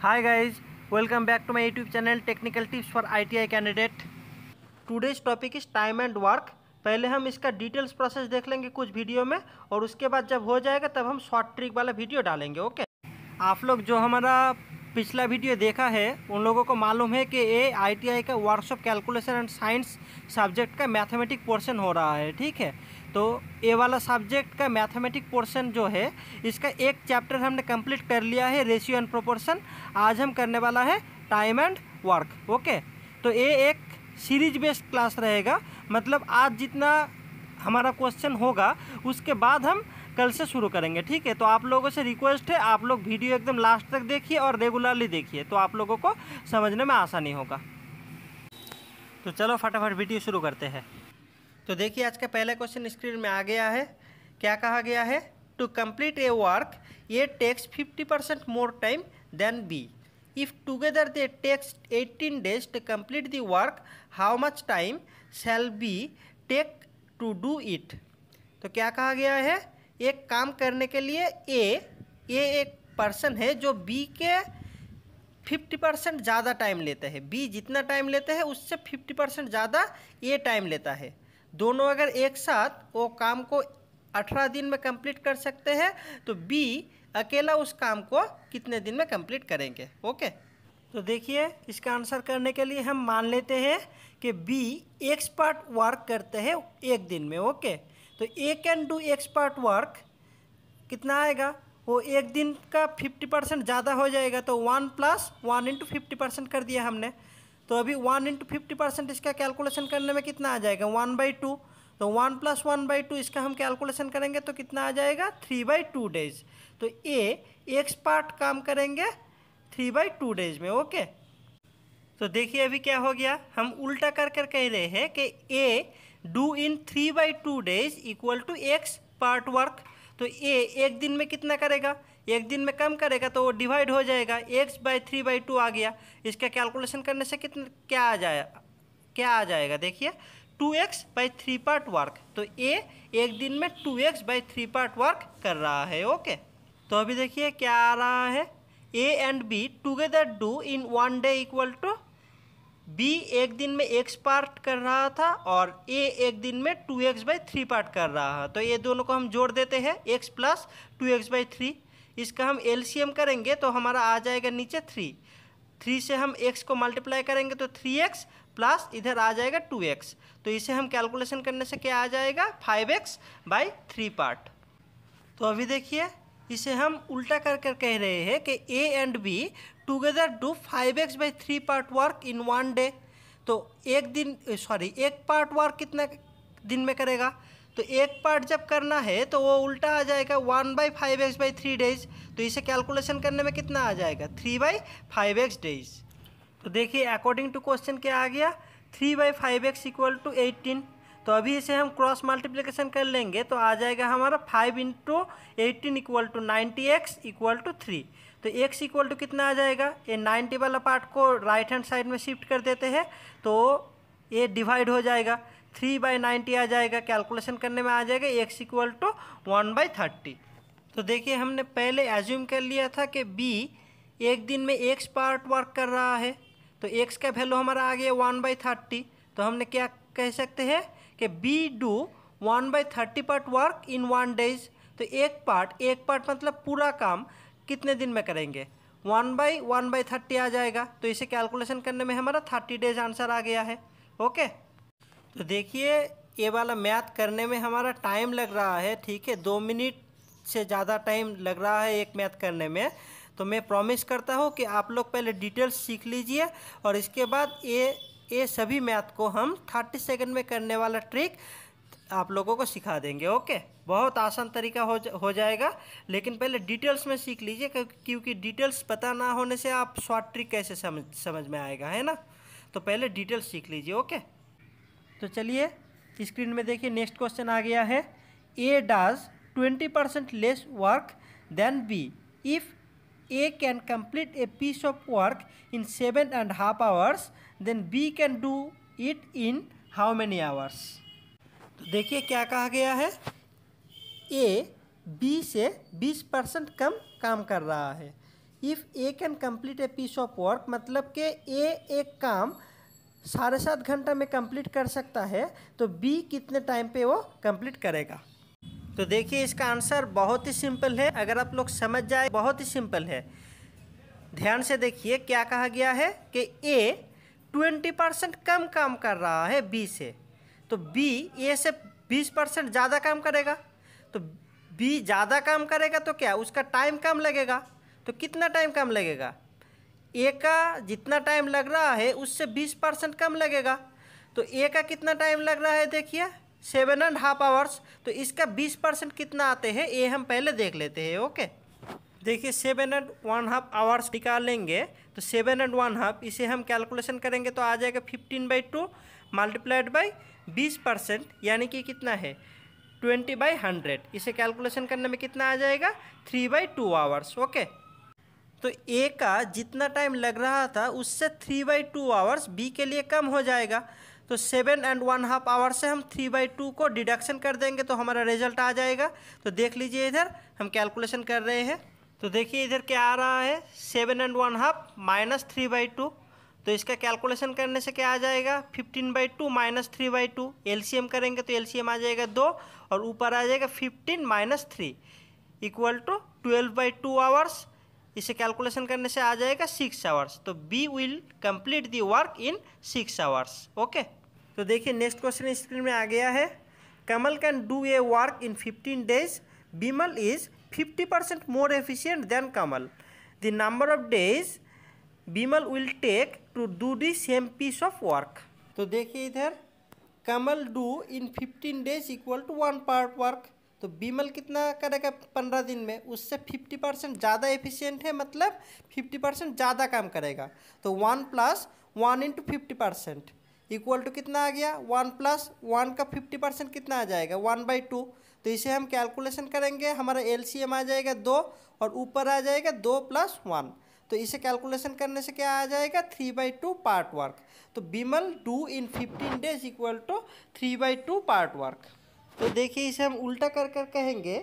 High guys welcome back to my YouTube channel technical tips for I T I candidate today's topic is time and work पहले हम इसका details process देख लेंगे कुछ video में और उसके बाद जब हो जाएगा तब हम शॉर्ट ट्रिक वाला वीडियो डालेंगे ओके आप लोग जो हमारा पिछला वीडियो देखा है उन लोगों को मालूम है कि ये आईटीआई का workshop calculation and science subject का मैथमेटिक पोर्शन हो रहा है ठीक है तो ये वाला सब्जेक्ट का मैथमेटिक पोर्शन जो है इसका एक चैप्टर हमने कंप्लीट कर लिया है रेशियो एंड प्रोपोर्शन आज हम करने वाला है टाइम एंड वर्क ओके तो ये एक सीरीज बेस्ड क्लास रहेगा मतलब आज जितना हमारा क्वेश्चन होगा उसके बाद हम कल से शुरू करेंगे ठीक है तो आप लोगों से रिक्वेस्ट है आप लोग वीडियो एकदम लास्ट तक देखिए और रेगुलरली देखिए तो आप लोगों को समझने में आसानी होगा तो चलो फटाफट वीडियो शुरू करते हैं तो देखिए आज का पहला क्वेश्चन स्क्रीन में आ गया है क्या कहा गया है to complete A work A takes 50 percent more time than B if together they takes 18 days to complete the work how much time shall B take to do it तो क्या कहा गया है एक काम करने के लिए ए ए एक पर्सन है जो बी के फिफ्टी परसेंट ज़्यादा टाइम लेते हैं बी जितना टाइम लेते हैं उससे फिफ्टी परसेंट ज़्यादा ए टाइम लेता है दोनों अगर एक साथ वो काम को अठारह दिन में कंप्लीट कर सकते हैं तो बी अकेला उस काम को कितने दिन में कंप्लीट करेंगे ओके तो देखिए इसका आंसर करने के लिए हम मान लेते हैं कि बी एक्सपर्ट वर्क करते हैं एक दिन में ओके तो A can do x part work कितना आएगा वो एक दिन का फिफ्टी परसेंट ज़्यादा हो जाएगा तो one plus one into fifty percent कर दिया हमने तो अभी वन इंटू फिफ्टी परसेंट इसका कैलकुलेशन करने में कितना आ जाएगा वन बाई टू तो one plus one by two इसका हम कैलकुलेशन करेंगे तो कितना आ जाएगा थ्री बाई टू डेज तो ए एक्सपर्ट काम करेंगे थ्री बाई टू डेज में ओके तो देखिए अभी क्या हो गया हम उल्टा कर कर कह रहे हैं कि A do in three by two days equal to x part work तो ए एक दिन में कितना करेगा एक दिन में कम करेगा तो वो डिवाइड हो जाएगा x by three by two आ गया इसका कैलकुलेशन करने से कितना क्या आ जाएगा क्या आ जाएगा देखिए two x by three part work तो ए एक दिन में two x by three part work कर रहा है ओके तो अभी देखिए क्या आ रहा है A and B together do in one day equal to B एक दिन में एक्स पार्ट कर रहा था और ए एक दिन में two x by three part कर रहा है तो ये दोनों को हम जोड़ देते हैं x plus two x by three इसका हम एम करेंगे तो हमारा आ जाएगा नीचे थ्री थ्री से हम एक्स को मल्टीप्लाई करेंगे तो थ्री एक्स प्लस इधर आ जाएगा टू एक्स तो इसे हम कैलकुलेशन करने से क्या आ जाएगा five x by three part तो अभी देखिए इसे हम उल्टा कर कर कह रहे हैं कि A and B together do five x by three part work in one day तो एक दिन सॉरी एक पार्ट वर्क कितना दिन में करेगा तो एक पार्ट जब करना है तो वो उल्टा आ जाएगा one by five x by three days तो इसे कैलकुलेशन करने में कितना आ जाएगा three by five x days तो देखिए अकॉर्डिंग टू क्वेश्चन क्या आ गया three by five x equal to eighteen तो अभी इसे हम क्रॉस मल्टीप्लिकेशन कर लेंगे तो आ जाएगा हमारा five into eighteen equal to ninety x equal to three तो एक्स इक्वल टू कितना आ जाएगा ये नाइन्टी वाला पार्ट को राइट हैंड साइड में शिफ्ट कर देते हैं तो ये डिवाइड हो जाएगा थ्री बाई नाइन्टी आ जाएगा कैलकुलेशन करने में आ जाएगा x equal to one by thirty तो देखिए हमने पहले एज्यूम कर लिया था कि बी एक दिन में एक्स पार्ट वर्क कर रहा है तो एक्स का वैल्यू हमारा आ गया वन बाई थर्टी तो हमने क्या कह सकते हैं कि B do one by thirty part work in one days तो एक पार्ट एक पार्ट मतलब पूरा काम कितने दिन में करेंगे one by one by thirty आ जाएगा तो इसे कैलकुलेशन करने में हमारा थर्टी डेज आंसर आ गया है ओके तो देखिए ये वाला मैथ करने में हमारा टाइम लग रहा है ठीक है दो मिनट से ज़्यादा टाइम लग रहा है एक मैथ करने में तो मैं प्रॉमिस करता हूँ कि आप लोग पहले डिटेल्स सीख लीजिए और इसके बाद ये ये सभी मैथ को हम थर्टी सेकेंड में करने वाला ट्रिक आप लोगों को सिखा देंगे ओके बहुत आसान तरीका हो जा, हो जाएगा लेकिन पहले डिटेल्स में सीख लीजिए क्योंकि डिटेल्स पता ना होने से आप शॉर्ट ट्रिक कैसे समझ समझ में आएगा है ना तो पहले डिटेल्स सीख लीजिए ओके तो चलिए स्क्रीन में देखिए नेक्स्ट क्वेश्चन आ गया है A does twenty percent less work than B if A can complete a piece of work in seven and half hours, then B can do it in how many hours? तो देखिए क्या कहा गया है A B से 20 percent कम काम कर रहा है if A can complete a piece of work मतलब कि ए एक काम साढ़े सात घंटा में कंप्लीट कर सकता है तो बी कितने टाइम पे वो कंप्लीट करेगा तो देखिए इसका आंसर बहुत ही सिंपल है अगर आप लोग समझ जाए बहुत ही सिंपल है ध्यान से देखिए क्या कहा गया है कि ए ट्वेंटी परसेंट कम काम कर रहा है बी से तो बी ए से बीस परसेंट ज़्यादा काम करेगा तो बी ज़्यादा काम करेगा तो क्या उसका टाइम कम लगेगा तो कितना टाइम कम लगेगा ए का जितना टाइम लग रहा है उससे बीस परसेंट कम लगेगा तो ए का कितना टाइम लग रहा है देखिए सेवन एंड हाफ आवर्स तो इसका बीस परसेंट कितना आते हैं ये हम पहले देख लेते हैं ओके देखिए seven and one half hours निकालेंगे तो सेवन एंड वन हाफ इसे हम कैलकुलेशन करेंगे तो आ जाएगा fifteen by two multiplied by बीस परसेंट यानी कि कितना है ट्वेंटी बाई हंड्रेड इसे कैलकुलेशन करने में कितना आ जाएगा three by two hours okay तो ए का जितना टाइम लग रहा था उससे three by two hours B के लिए कम हो जाएगा तो seven and one half hour से हम थ्री बाई टू को डिडक्शन कर देंगे तो हमारा रिजल्ट आ जाएगा तो देख लीजिए इधर हम कैलकुलेशन कर रहे हैं तो देखिए इधर क्या आ रहा है seven and one half minus three by two तो इसका कैलकुलेशन करने से क्या आ जाएगा fifteen by two minus three by two L करेंगे तो एल आ जाएगा दो और ऊपर आ जाएगा fifteen minus three equal to twelve by two hours इसे कैलकुलेशन करने से आ जाएगा सिक्स आवर्स तो B will complete the work in six hours okay तो देखिए नेक्स्ट क्वेश्चन स्क्रीन में आ गया है Kamal can do a work in fifteen days Bimal is fifty percent more efficient than Kamal the number of days Bimal will take to do the same piece of work तो देखिए इधर Kamal do in fifteen days equal to one part work तो बीमल कितना करेगा पंद्रह दिन में उससे फिफ्टी परसेंट ज़्यादा एफिशिएंट है मतलब फिफ्टी परसेंट ज़्यादा काम करेगा तो one plus one into fifty percent equal to कितना आ गया वन प्लस वन का फिफ्टी परसेंट कितना आ जाएगा वन बाई टू तो इसे हम कैलकुलेशन करेंगे हमारा एलसीएम आ जाएगा दो और ऊपर आ जाएगा दो प्लस वन तो इसे कैलकुलेशन करने से क्या आ जाएगा three by two part work तो Bimal do in fifteen days equal to three by two part work तो देखिए इसे हम उल्टा कर कर कहेंगे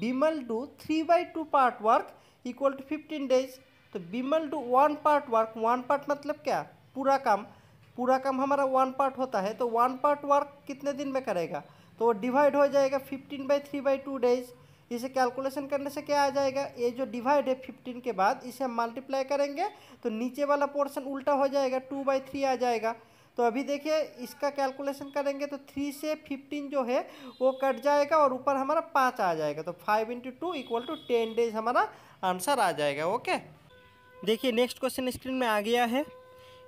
Bimal do three by two part work equal to fifteen days तो Bimal do one part work one part मतलब क्या पूरा काम पूरा काम हमारा वन पार्ट होता है तो वन पार्ट वर्क कितने दिन में करेगा तो डिवाइड हो जाएगा fifteen by three by two days इसे कैलकुलेशन करने से क्या आ जाएगा ये जो डिवाइड है फिफ्टीन के बाद इसे हम मल्टीप्लाई करेंगे तो नीचे वाला पोर्शन उल्टा हो जाएगा टू बाई थ्री आ जाएगा तो अभी देखिए इसका कैलकुलेशन करेंगे तो थ्री से फिफ्टीन जो है वो कट जाएगा और ऊपर हमारा पाँच आ जाएगा तो five into two equal to ten days हमारा आंसर आ जाएगा ओके देखिए नेक्स्ट क्वेश्चन स्क्रीन में आ गया है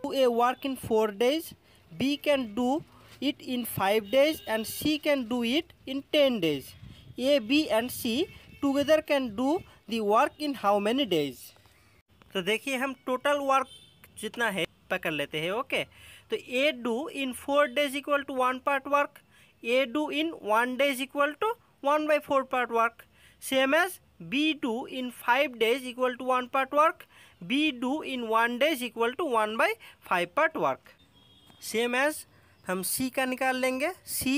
do a work in 4 days, B can do it in 5 days and C can do it in 10 days. A, B and C together can do the work in how many days? तो देखिए हम total work जितना है पकड़ लेते हैं okay तो A do in four days equal to one part work A do in one days equal to one by four part work same as B do in five days equal to one part work B do in one days equal to one by five part work same as हम C का निकाल लेंगे C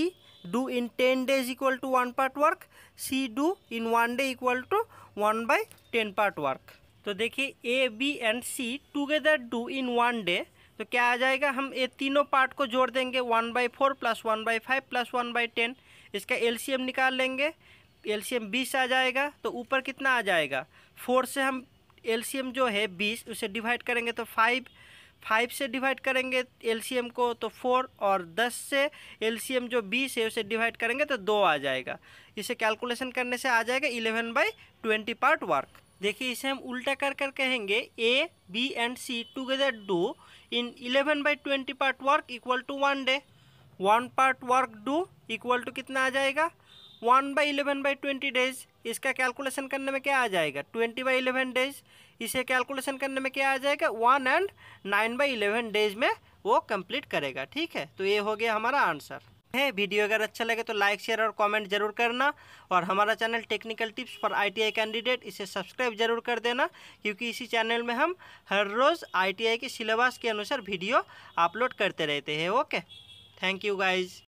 do in ten days equal to one part work C do in one day equal to one by ten part work तो देखिए A B and C together do in one day तो क्या आ जाएगा हम ये तीनों part को जोड़ देंगे one by four plus one by five plus one by ten इसका एलसीएम निकाल लेंगे एलसीएम 20 आ जाएगा तो ऊपर कितना आ जाएगा फोर से हम एलसीएम जो है 20 उसे डिवाइड करेंगे तो फाइव फाइव से डिवाइड करेंगे एलसीएम को तो फोर और दस से एलसीएम जो बीस है उसे डिवाइड करेंगे तो दो आ जाएगा इसे कैलकुलेशन करने से आ जाएगा eleven by twenty part work देखिए इसे हम उल्टा कर कर कहेंगे A B and C together do in eleven by twenty part work equal to one day one part work do equal to कितना आ जाएगा one by eleven by twenty days इसका कैलकुलेशन करने में क्या आ जाएगा ट्वेंटी बाई इलेवन डेज इसे कैलकुलेशन करने में क्या आ जाएगा one and nine by eleven days में वो कंप्लीट करेगा ठीक है तो ये हो गया हमारा आंसर है वीडियो अगर अच्छा लगे तो लाइक शेयर और कमेंट जरूर करना और हमारा channel technical tips for ITI candidate इसे सब्सक्राइब जरूर कर देना क्योंकि इसी चैनल में हम हर रोज़ आईटीआई के सिलेबस के अनुसार वीडियो अपलोड करते रहते हैं ओके थैंक यू गाइज़